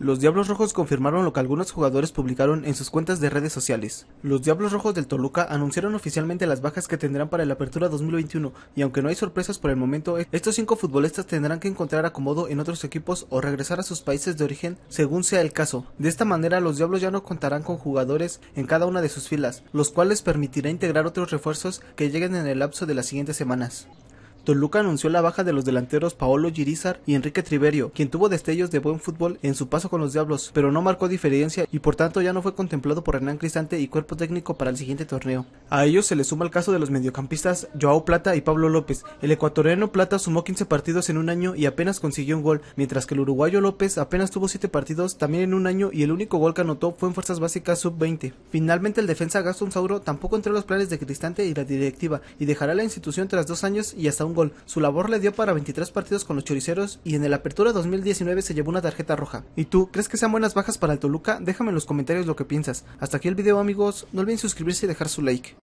Los Diablos Rojos confirmaron lo que algunos jugadores publicaron en sus cuentas de redes sociales. Los Diablos Rojos del Toluca anunciaron oficialmente las bajas que tendrán para la apertura 2021 y aunque no hay sorpresas por el momento, estos cinco futbolistas tendrán que encontrar acomodo en otros equipos o regresar a sus países de origen según sea el caso. De esta manera los Diablos ya no contarán con jugadores en cada una de sus filas, los cuales permitirá integrar otros refuerzos que lleguen en el lapso de las siguientes semanas. Toluca anunció la baja de los delanteros Paolo Girizar y Enrique Triverio, quien tuvo destellos de buen fútbol en su paso con los Diablos, pero no marcó diferencia y por tanto ya no fue contemplado por Hernán Cristante y cuerpo técnico para el siguiente torneo. A ellos se le suma el caso de los mediocampistas Joao Plata y Pablo López. El ecuatoriano Plata sumó 15 partidos en un año y apenas consiguió un gol, mientras que el uruguayo López apenas tuvo 7 partidos también en un año y el único gol que anotó fue en fuerzas básicas sub-20. Finalmente el defensa Gastón Sauro tampoco entró en los planes de Cristante y la directiva y dejará la institución tras dos años y hasta un su labor le dio para 23 partidos con los choriceros y en el Apertura 2019 se llevó una tarjeta roja. ¿Y tú, crees que sean buenas bajas para el Toluca? Déjame en los comentarios lo que piensas. Hasta aquí el video amigos, no olviden suscribirse y dejar su like.